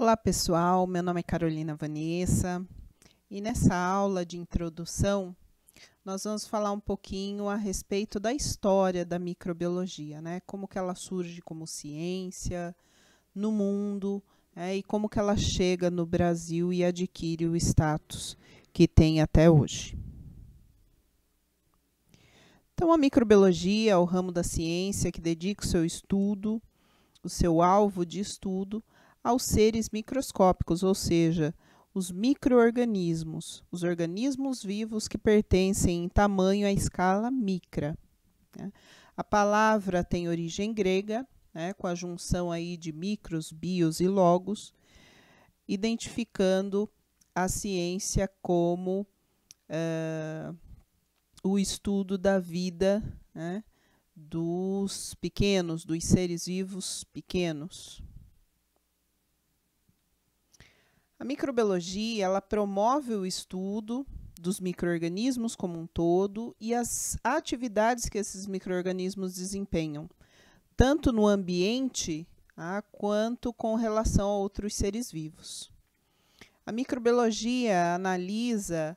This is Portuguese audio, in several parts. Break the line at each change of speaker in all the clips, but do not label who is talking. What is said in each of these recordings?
Olá pessoal, meu nome é Carolina Vanessa e nessa aula de introdução nós vamos falar um pouquinho a respeito da história da microbiologia, né? Como que ela surge como ciência no mundo né? e como que ela chega no Brasil e adquire o status que tem até hoje. Então, a microbiologia é o ramo da ciência que dedica o seu estudo, o seu alvo de estudo aos seres microscópicos, ou seja, os microorganismos, os organismos vivos que pertencem em tamanho à escala micra. Né? A palavra tem origem grega, né, com a junção aí de micros, bios e logos, identificando a ciência como uh, o estudo da vida né, dos pequenos, dos seres vivos pequenos. A microbiologia ela promove o estudo dos microorganismos como um todo e as atividades que esses microorganismos desempenham, tanto no ambiente ah, quanto com relação a outros seres vivos. A microbiologia analisa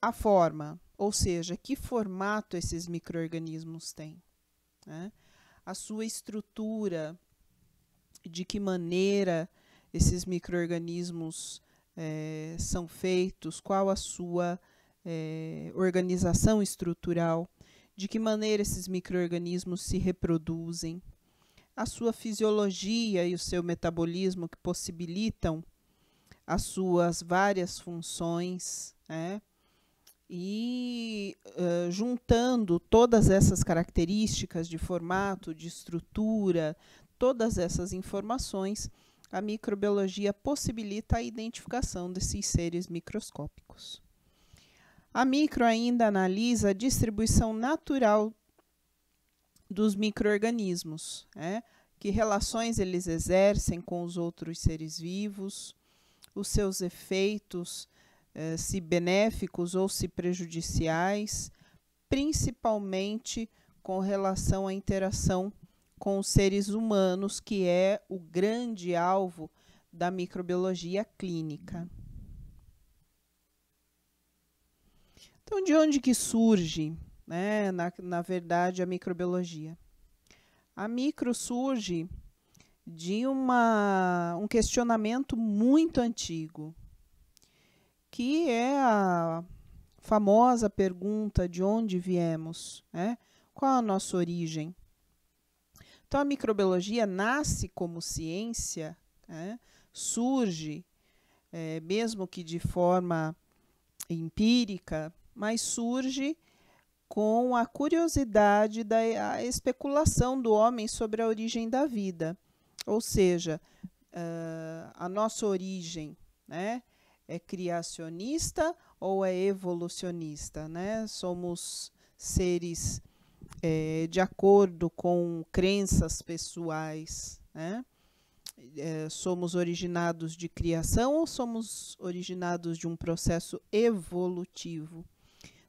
a forma, ou seja, que formato esses microorganismos têm, né? a sua estrutura, de que maneira esses micro-organismos é, são feitos, qual a sua é, organização estrutural, de que maneira esses micro-organismos se reproduzem, a sua fisiologia e o seu metabolismo que possibilitam as suas várias funções, né? e uh, juntando todas essas características de formato, de estrutura, todas essas informações, a microbiologia possibilita a identificação desses seres microscópicos. A micro ainda analisa a distribuição natural dos microorganismos, né? que relações eles exercem com os outros seres vivos, os seus efeitos, eh, se benéficos ou se prejudiciais, principalmente com relação à interação com os seres humanos, que é o grande alvo da microbiologia clínica. Então, de onde que surge, né, na, na verdade, a microbiologia? A micro surge de uma, um questionamento muito antigo, que é a famosa pergunta de onde viemos, né? qual a nossa origem. Então, a microbiologia nasce como ciência, né? surge, é, mesmo que de forma empírica, mas surge com a curiosidade da a especulação do homem sobre a origem da vida. Ou seja, uh, a nossa origem né, é criacionista ou é evolucionista? Né? Somos seres é, de acordo com crenças pessoais, né? É, somos originados de criação ou somos originados de um processo evolutivo?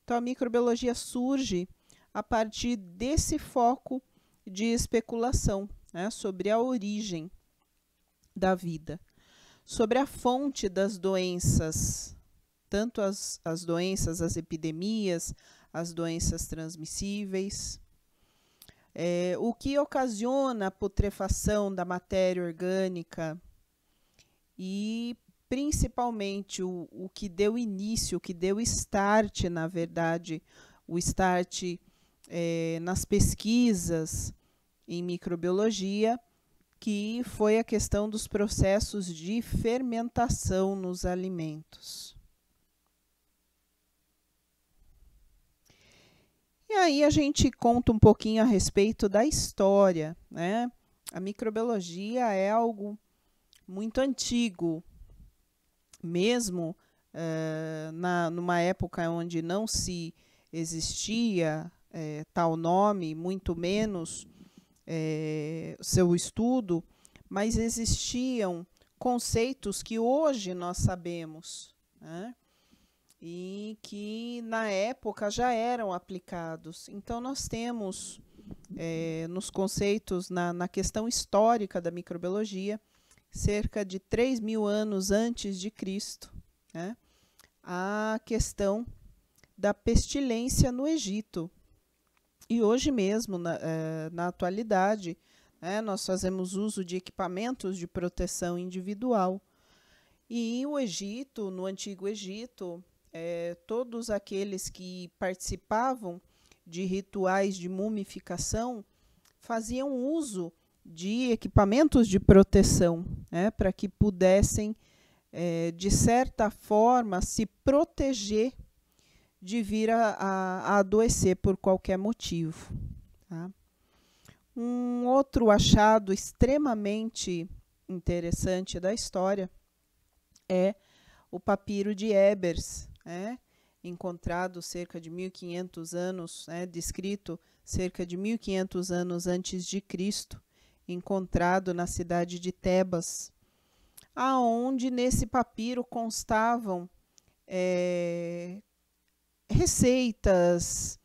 Então, a microbiologia surge a partir desse foco de especulação né, sobre a origem da vida, sobre a fonte das doenças, tanto as, as doenças, as epidemias, as doenças transmissíveis. É, o que ocasiona a putrefação da matéria orgânica e principalmente o, o que deu início, o que deu start, na verdade, o start é, nas pesquisas em microbiologia, que foi a questão dos processos de fermentação nos alimentos. E aí a gente conta um pouquinho a respeito da história, né? A microbiologia é algo muito antigo, mesmo uh, na, numa época onde não se existia eh, tal nome, muito menos eh, seu estudo, mas existiam conceitos que hoje nós sabemos. Né? e que na época já eram aplicados. Então, nós temos é, nos conceitos, na, na questão histórica da microbiologia, cerca de 3 mil anos antes de Cristo, né, a questão da pestilência no Egito. E hoje mesmo, na, eh, na atualidade, né, nós fazemos uso de equipamentos de proteção individual. E o Egito, no Antigo Egito, é, todos aqueles que participavam de rituais de mumificação faziam uso de equipamentos de proteção, né, para que pudessem, é, de certa forma, se proteger de vir a, a, a adoecer por qualquer motivo. Tá? Um outro achado extremamente interessante da história é o papiro de Ebers, né, encontrado cerca de 1500 anos, né, descrito cerca de 1500 anos antes de Cristo, encontrado na cidade de Tebas, aonde nesse papiro constavam é, receitas,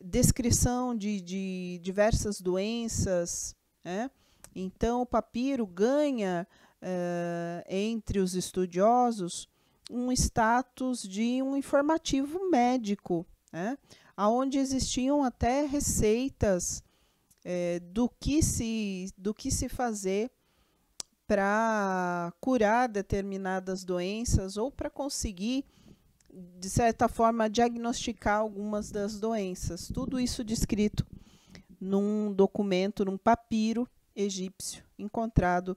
descrição de, de diversas doenças. Né. Então, o papiro ganha eh, entre os estudiosos um status de um informativo médico, né? onde existiam até receitas é, do, que se, do que se fazer para curar determinadas doenças ou para conseguir, de certa forma, diagnosticar algumas das doenças. Tudo isso descrito num documento, num papiro egípcio encontrado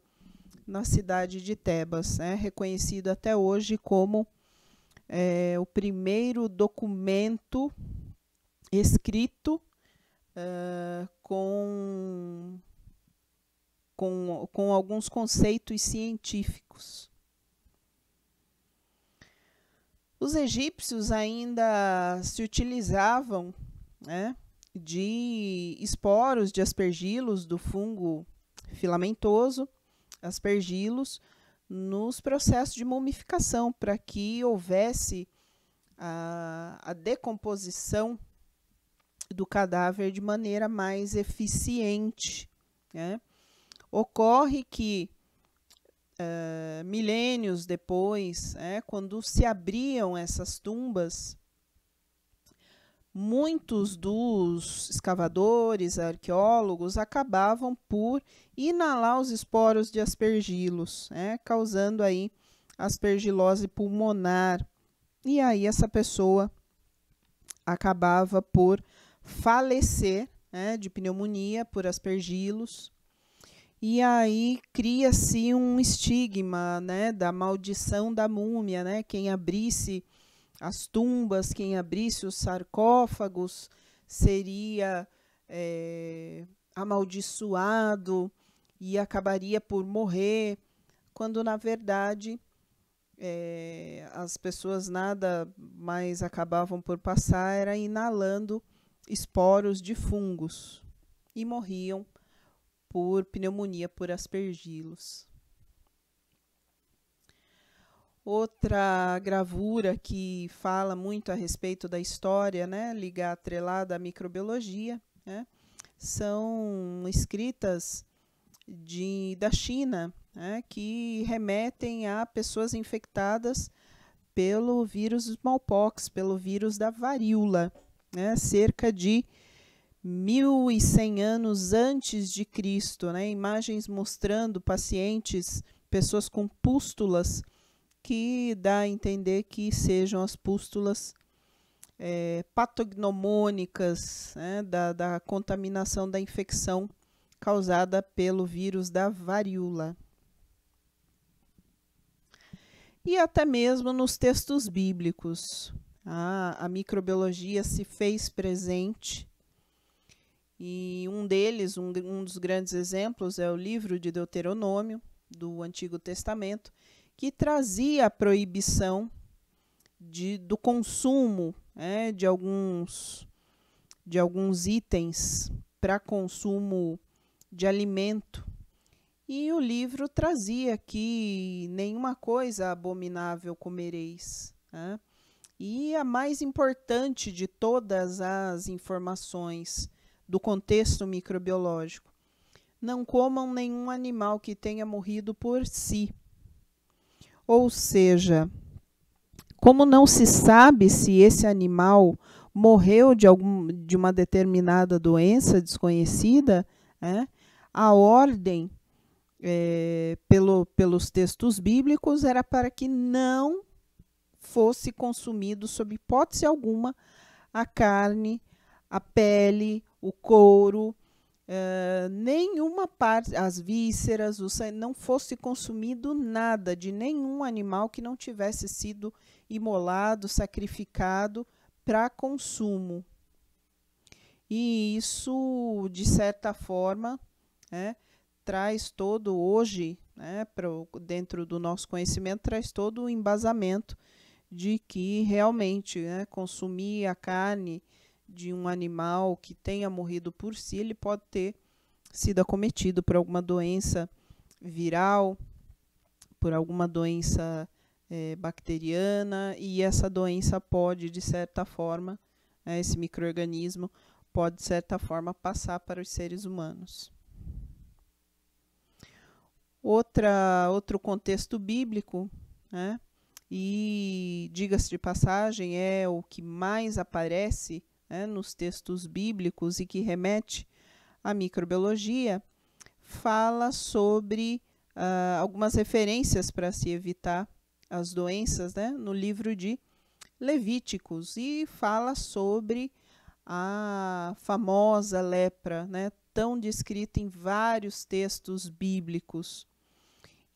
na cidade de Tebas, né, reconhecido até hoje como é, o primeiro documento escrito uh, com, com, com alguns conceitos científicos. Os egípcios ainda se utilizavam né, de esporos de aspergilos do fungo filamentoso aspergilos nos processos de mumificação, para que houvesse a, a decomposição do cadáver de maneira mais eficiente. Né? Ocorre que uh, milênios depois, né, quando se abriam essas tumbas, muitos dos escavadores, arqueólogos, acabavam por inalar os esporos de aspergilos, né, causando aí aspergilose pulmonar. E aí essa pessoa acabava por falecer né, de pneumonia por aspergilos. E aí cria-se um estigma né, da maldição da múmia, né? Quem abrisse as tumbas, quem abrisse os sarcófagos seria é, amaldiçoado e acabaria por morrer, quando na verdade é, as pessoas nada mais acabavam por passar era inalando esporos de fungos e morriam por pneumonia por aspergilos. Outra gravura que fala muito a respeito da história, né, ligada, atrelada à microbiologia, né, são escritas de, da China, né, que remetem a pessoas infectadas pelo vírus smallpox, pelo vírus da varíola, né, cerca de 1.100 anos antes de Cristo, né, imagens mostrando pacientes, pessoas com pústulas que dá a entender que sejam as pústulas é, patognomônicas né, da, da contaminação da infecção causada pelo vírus da varíola. E até mesmo nos textos bíblicos. A, a microbiologia se fez presente e um deles, um, um dos grandes exemplos, é o livro de Deuteronômio, do Antigo Testamento, que trazia a proibição de, do consumo né, de, alguns, de alguns itens para consumo de alimento. E o livro trazia que nenhuma coisa abominável comereis. Né? E a mais importante de todas as informações do contexto microbiológico: não comam nenhum animal que tenha morrido por si ou seja, como não se sabe se esse animal morreu de, algum, de uma determinada doença desconhecida, é, a ordem é, pelo, pelos textos bíblicos era para que não fosse consumido, sob hipótese alguma, a carne, a pele, o couro, Uh, nenhuma parte, as vísceras, o sangue, não fosse consumido nada de nenhum animal que não tivesse sido imolado, sacrificado para consumo. E isso, de certa forma, né, traz todo, hoje, né, pro, dentro do nosso conhecimento, traz todo o embasamento de que realmente né, consumir a carne de um animal que tenha morrido por si, ele pode ter sido acometido por alguma doença viral, por alguma doença é, bacteriana, e essa doença pode, de certa forma, né, esse microorganismo pode, de certa forma, passar para os seres humanos. Outra, outro contexto bíblico, né, e diga-se de passagem, é o que mais aparece né, nos textos bíblicos e que remete à microbiologia, fala sobre uh, algumas referências para se evitar as doenças né, no livro de Levíticos e fala sobre a famosa lepra, né, tão descrita em vários textos bíblicos.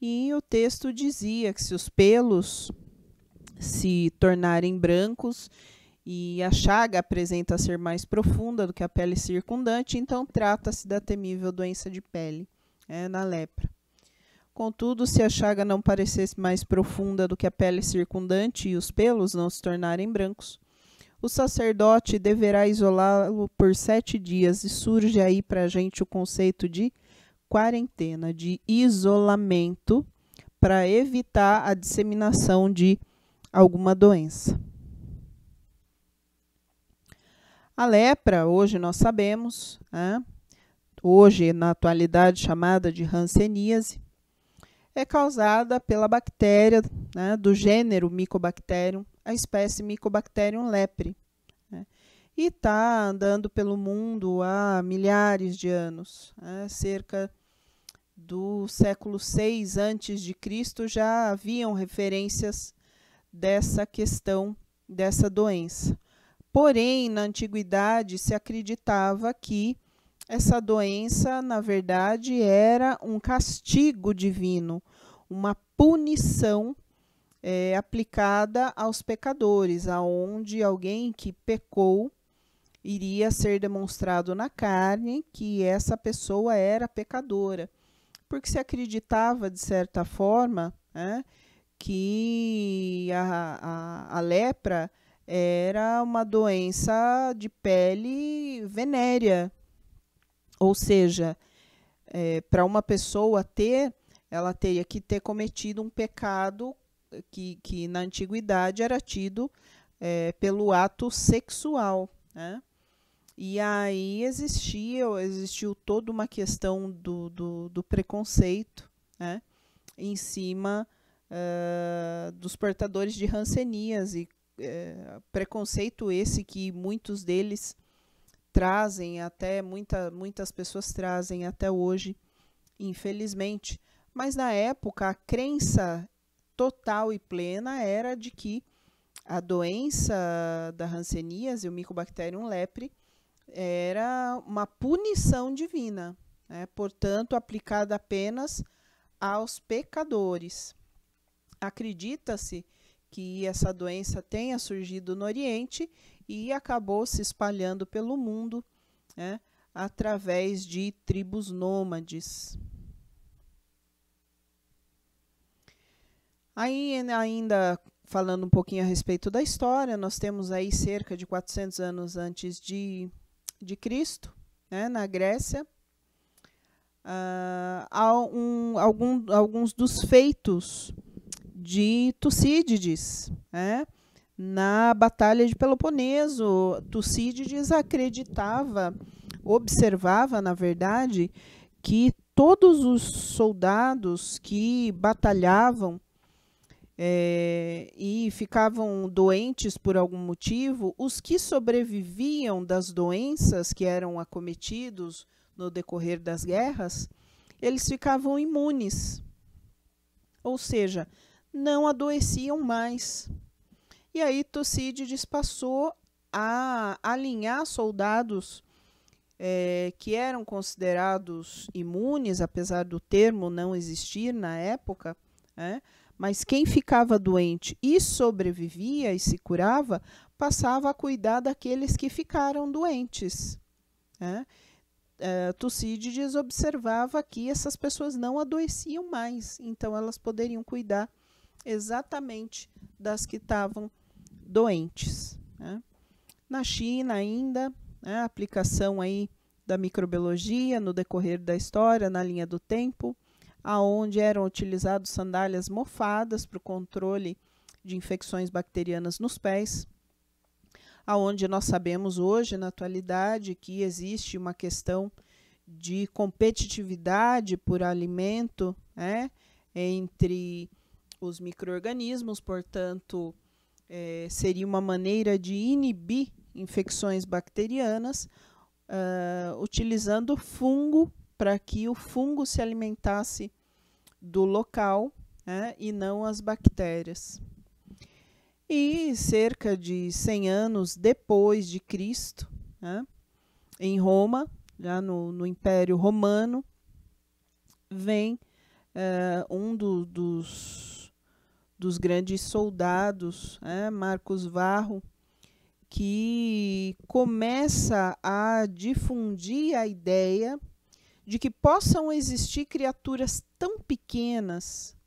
E o texto dizia que se os pelos se tornarem brancos, e a chaga apresenta ser mais profunda do que a pele circundante, então trata-se da temível doença de pele, é, na lepra. Contudo, se a chaga não parecesse mais profunda do que a pele circundante e os pelos não se tornarem brancos, o sacerdote deverá isolá-lo por sete dias, e surge aí para a gente o conceito de quarentena, de isolamento, para evitar a disseminação de alguma doença. A lepra, hoje nós sabemos, né, hoje na atualidade chamada de hanseníase, é causada pela bactéria né, do gênero Mycobacterium, a espécie Mycobacterium lepre, né, e está andando pelo mundo há milhares de anos, né? cerca do século 6 antes de Cristo já haviam referências dessa questão dessa doença. Porém, na antiguidade se acreditava que essa doença, na verdade, era um castigo divino, uma punição é, aplicada aos pecadores, aonde alguém que pecou iria ser demonstrado na carne que essa pessoa era pecadora, porque se acreditava de certa forma né, que a, a, a lepra era uma doença de pele venérea. Ou seja, é, para uma pessoa ter, ela teria que ter cometido um pecado que, que na antiguidade era tido é, pelo ato sexual. Né? E aí existia, existiu toda uma questão do, do, do preconceito né? em cima uh, dos portadores de rancenias e é, preconceito esse que muitos deles trazem até muita, muitas pessoas trazem até hoje, infelizmente. Mas na época a crença total e plena era de que a doença da hanseníase, o Mycobacterium lepre, era uma punição divina, né? portanto aplicada apenas aos pecadores. Acredita-se que essa doença tenha surgido no Oriente e acabou se espalhando pelo mundo né, através de tribos nômades. Aí, ainda falando um pouquinho a respeito da história, nós temos aí cerca de 400 anos antes de, de Cristo, né, na Grécia, uh, um, algum, alguns dos feitos de Tucídides. Né? Na Batalha de Peloponeso, Tucídides acreditava, observava, na verdade, que todos os soldados que batalhavam é, e ficavam doentes por algum motivo, os que sobreviviam das doenças que eram acometidos no decorrer das guerras, eles ficavam imunes. Ou seja, não adoeciam mais. E aí Tucídides passou a alinhar soldados é, que eram considerados imunes, apesar do termo não existir na época, né? mas quem ficava doente e sobrevivia e se curava passava a cuidar daqueles que ficaram doentes. Né? É, Tucídides observava que essas pessoas não adoeciam mais, então elas poderiam cuidar exatamente das que estavam doentes. Né? Na China ainda, né, a aplicação aí da microbiologia no decorrer da história, na linha do tempo, aonde eram utilizados sandálias mofadas para o controle de infecções bacterianas nos pés, aonde nós sabemos hoje, na atualidade, que existe uma questão de competitividade por alimento né, entre os micro-organismos, portanto, é, seria uma maneira de inibir infecções bacterianas, uh, utilizando fungo para que o fungo se alimentasse do local né, e não as bactérias. E cerca de 100 anos depois de Cristo, né, em Roma, já no, no Império Romano, vem uh, um do, dos dos grandes soldados, né, Marcos Varro, que começa a difundir a ideia de que possam existir criaturas tão pequenas,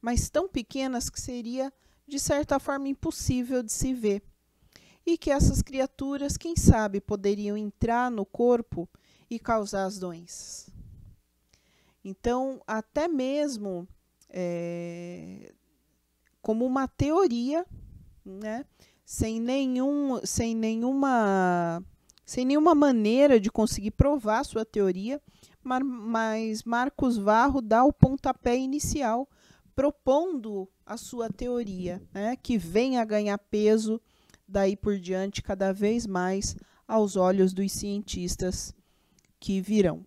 mas tão pequenas que seria, de certa forma, impossível de se ver. E que essas criaturas, quem sabe, poderiam entrar no corpo e causar as doenças. Então, até mesmo é, como uma teoria, né? sem, nenhum, sem, nenhuma, sem nenhuma maneira de conseguir provar sua teoria, mas, mas Marcos Varro dá o pontapé inicial propondo a sua teoria, né, que vem a ganhar peso daí por diante cada vez mais aos olhos dos cientistas que virão.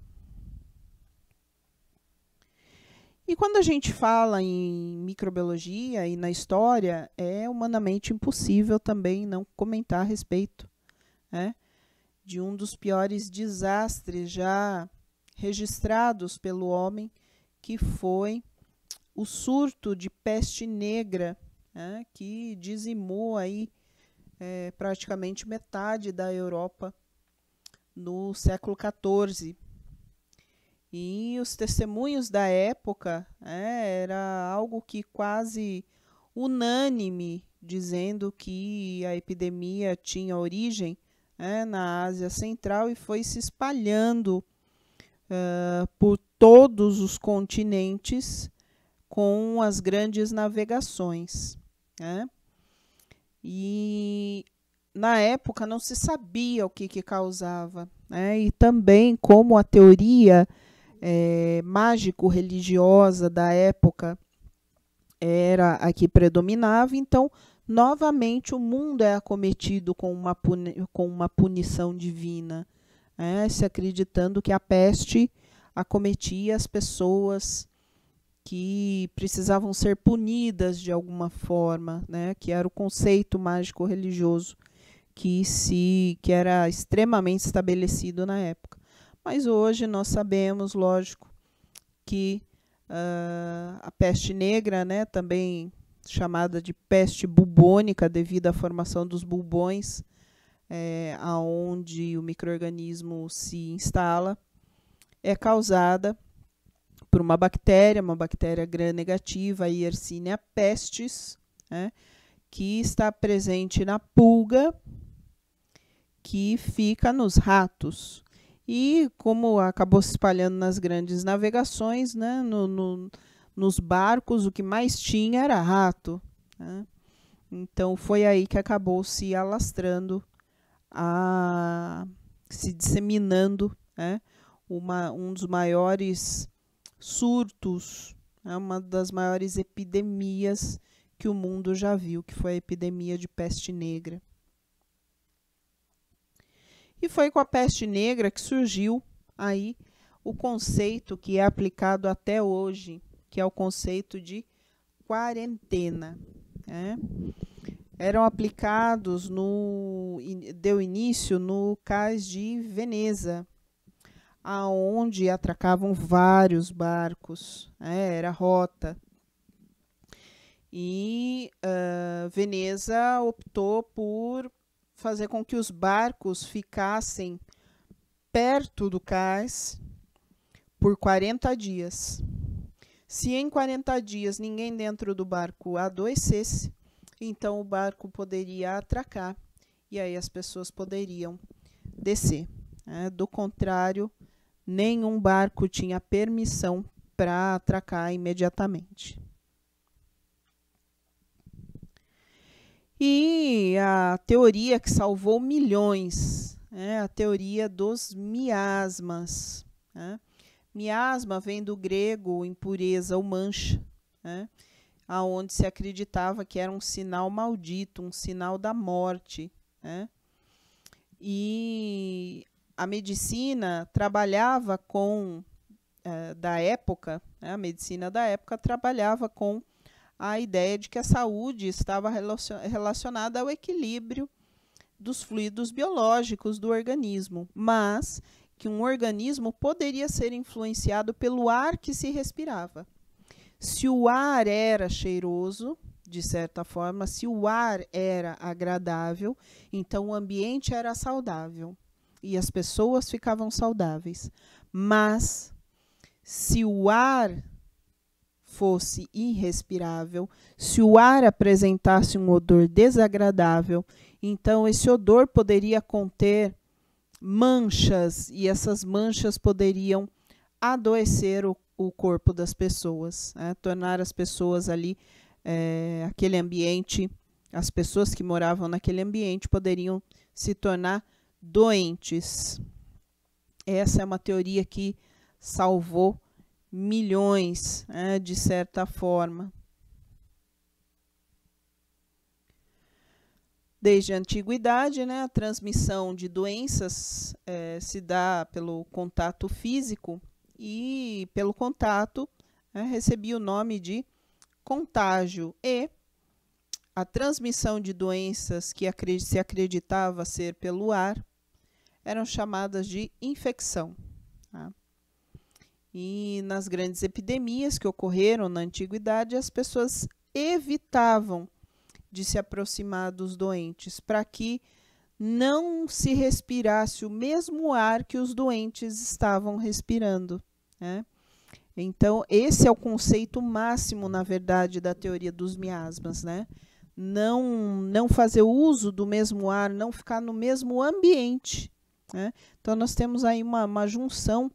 E quando a gente fala em microbiologia e na história, é humanamente impossível também não comentar a respeito né, de um dos piores desastres já registrados pelo homem, que foi o surto de peste negra, né, que dizimou aí é, praticamente metade da Europa no século XIV. E os testemunhos da época é, era algo que quase unânime, dizendo que a epidemia tinha origem é, na Ásia Central e foi se espalhando uh, por todos os continentes com as grandes navegações. Né? E na época não se sabia o que, que causava, né? e também como a teoria é, mágico-religiosa da época era a que predominava, então, novamente, o mundo é acometido com uma, puni com uma punição divina, né? se acreditando que a peste acometia as pessoas que precisavam ser punidas de alguma forma, né? que era o conceito mágico-religioso que se que era extremamente estabelecido na época. Mas hoje nós sabemos, lógico, que uh, a peste negra, né, também chamada de peste bubônica devido à formação dos bulbões, é, aonde o microorganismo se instala, é causada por uma bactéria, uma bactéria gram negativa, a Yersinia pestis, né, que está presente na pulga que fica nos ratos. E como acabou se espalhando nas grandes navegações, né, no, no, nos barcos, o que mais tinha era rato. Né? Então foi aí que acabou se alastrando, a, se disseminando né, uma, um dos maiores surtos, né, uma das maiores epidemias que o mundo já viu, que foi a epidemia de peste negra. E foi com a peste negra que surgiu aí o conceito que é aplicado até hoje, que é o conceito de quarentena. Né? Eram aplicados no deu início no cais de Veneza, aonde atracavam vários barcos, né? era rota. E uh, Veneza optou por fazer com que os barcos ficassem perto do cais por 40 dias. Se em 40 dias ninguém dentro do barco adoecesse, então o barco poderia atracar e aí as pessoas poderiam descer. Né? Do contrário, nenhum barco tinha permissão para atracar imediatamente. E a teoria que salvou milhões, é a teoria dos miasmas. Né? Miasma vem do grego impureza ou mancha, né? aonde se acreditava que era um sinal maldito, um sinal da morte. Né? E a medicina trabalhava com, eh, da época, né? a medicina da época trabalhava com a ideia de que a saúde estava relacionada ao equilíbrio dos fluidos biológicos do organismo, mas que um organismo poderia ser influenciado pelo ar que se respirava. Se o ar era cheiroso, de certa forma, se o ar era agradável, então o ambiente era saudável e as pessoas ficavam saudáveis. Mas se o ar fosse irrespirável, se o ar apresentasse um odor desagradável, então esse odor poderia conter manchas e essas manchas poderiam adoecer o, o corpo das pessoas, né? tornar as pessoas ali, é, aquele ambiente, as pessoas que moravam naquele ambiente poderiam se tornar doentes. Essa é uma teoria que salvou milhões, né, de certa forma. Desde a antiguidade, né, a transmissão de doenças eh, se dá pelo contato físico e, pelo contato, né, recebia o nome de contágio. E a transmissão de doenças que se acreditava ser pelo ar eram chamadas de infecção. E nas grandes epidemias que ocorreram na antiguidade, as pessoas evitavam de se aproximar dos doentes para que não se respirasse o mesmo ar que os doentes estavam respirando. Né? Então, esse é o conceito máximo, na verdade, da teoria dos miasmas, né? Não, não fazer uso do mesmo ar, não ficar no mesmo ambiente. Né? Então, nós temos aí uma, uma junção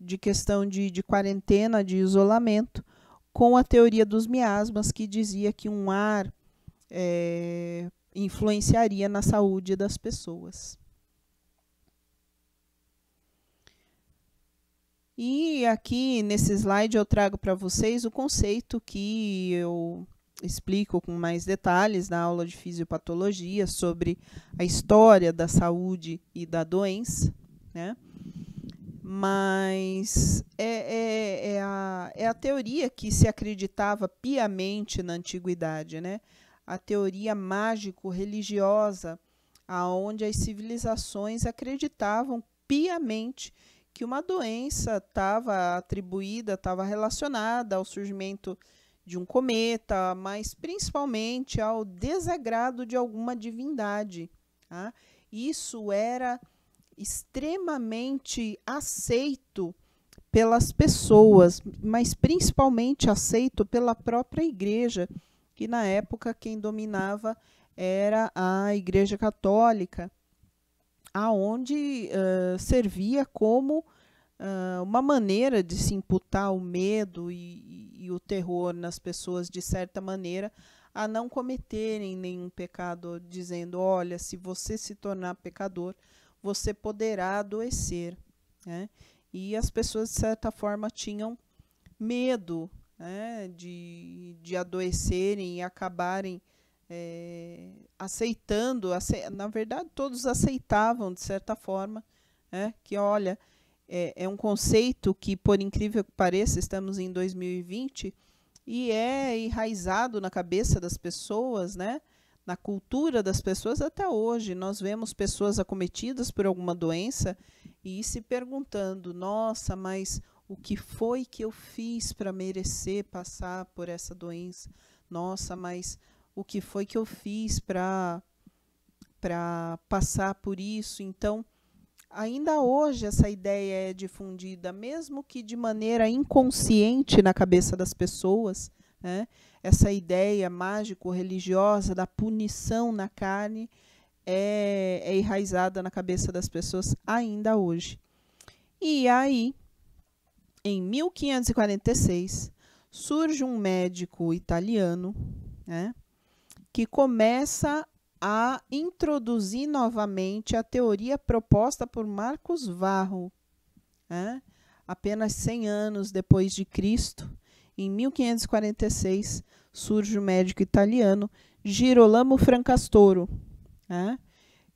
de questão de, de quarentena, de isolamento, com a teoria dos miasmas, que dizia que um ar é, influenciaria na saúde das pessoas. E aqui nesse slide eu trago para vocês o conceito que eu explico com mais detalhes na aula de fisiopatologia sobre a história da saúde e da doença, né? mas é, é, é, a, é a teoria que se acreditava piamente na antiguidade, né? a teoria mágico-religiosa, aonde as civilizações acreditavam piamente que uma doença estava atribuída, estava relacionada ao surgimento de um cometa, mas principalmente ao desagrado de alguma divindade. Tá? Isso era extremamente aceito pelas pessoas, mas principalmente aceito pela própria igreja, que na época quem dominava era a Igreja Católica, aonde uh, servia como uh, uma maneira de se imputar o medo e, e, e o terror nas pessoas, de certa maneira, a não cometerem nenhum pecado, dizendo: olha, se você se tornar pecador, você poderá adoecer. Né? E as pessoas, de certa forma, tinham medo né, de, de adoecerem e acabarem é, aceitando. Ace na verdade, todos aceitavam, de certa forma, né, que, olha, é, é um conceito que, por incrível que pareça, estamos em 2020 e é enraizado na cabeça das pessoas, né? na cultura das pessoas até hoje. Nós vemos pessoas acometidas por alguma doença e se perguntando: nossa, mas o que foi que eu fiz para merecer passar por essa doença? Nossa, mas o que foi que eu fiz para para passar por isso? Então, ainda hoje essa ideia é difundida, mesmo que de maneira inconsciente na cabeça das pessoas, né? Essa ideia mágico-religiosa da punição na carne é, é enraizada na cabeça das pessoas ainda hoje. E aí, em 1546, surge um médico italiano né, que começa a introduzir novamente a teoria proposta por Marcos Varro, né, apenas 100 anos depois de Cristo, em 1546, surge o médico italiano Girolamo Francastoro, né,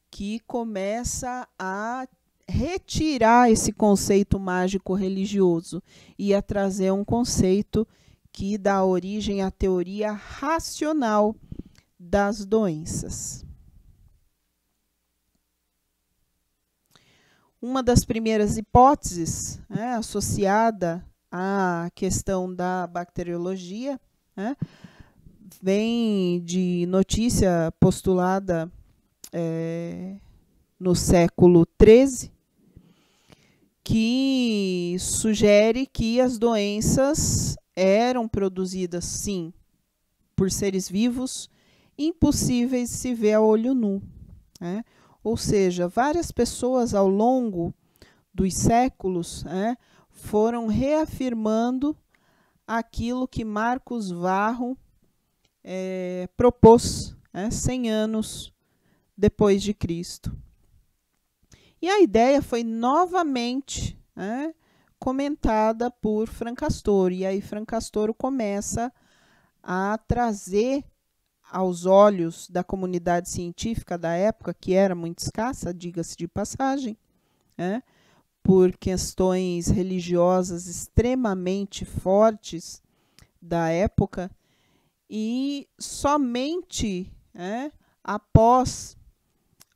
que começa a retirar esse conceito mágico religioso e a trazer um conceito que dá origem à teoria racional das doenças. Uma das primeiras hipóteses né, associada a questão da bacteriologia, né? vem de notícia postulada é, no século XIII, que sugere que as doenças eram produzidas, sim, por seres vivos, impossíveis de se ver a olho nu. Né? Ou seja, várias pessoas ao longo dos séculos né, foram reafirmando aquilo que Marcos Varro é, propôs né, 100 anos depois de Cristo. E a ideia foi novamente né, comentada por Francastor. E aí Francastor começa a trazer aos olhos da comunidade científica da época, que era muito escassa, diga-se de passagem, né, por questões religiosas extremamente fortes da época, e somente é, após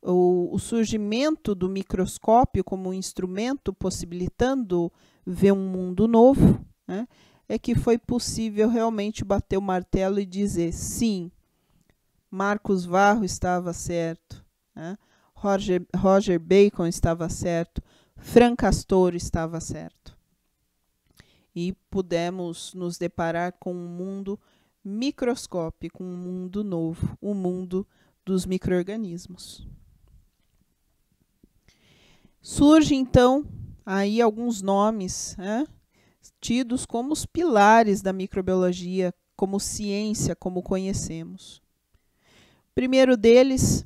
o, o surgimento do microscópio como um instrumento possibilitando ver um mundo novo, né, é que foi possível realmente bater o martelo e dizer: sim, Marcos Varro estava certo, né, Roger, Roger Bacon estava certo, Fran Castor estava certo. E pudemos nos deparar com um mundo microscópico, um mundo novo, o um mundo dos microorganismos. Surge então aí alguns nomes né, tidos como os pilares da microbiologia, como ciência, como conhecemos. O primeiro deles,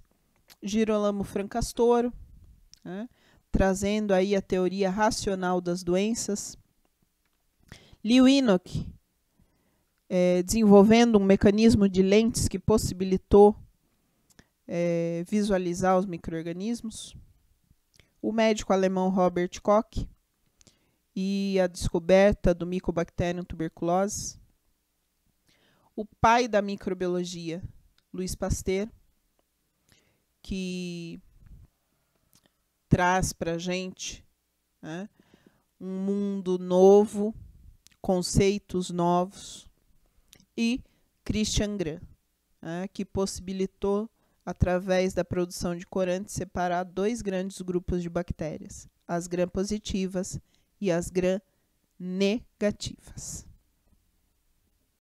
Girolamo Francastoro, né, trazendo aí a teoria racional das doenças. Liu Enoch, é, desenvolvendo um mecanismo de lentes que possibilitou é, visualizar os micro-organismos. O médico alemão Robert Koch e a descoberta do micobacterium tuberculose. O pai da microbiologia, Luiz Pasteur, que traz para a gente né? um mundo novo, conceitos novos e Christian Gran, né? que possibilitou, através da produção de corantes, separar dois grandes grupos de bactérias, as gram positivas e as gram negativas.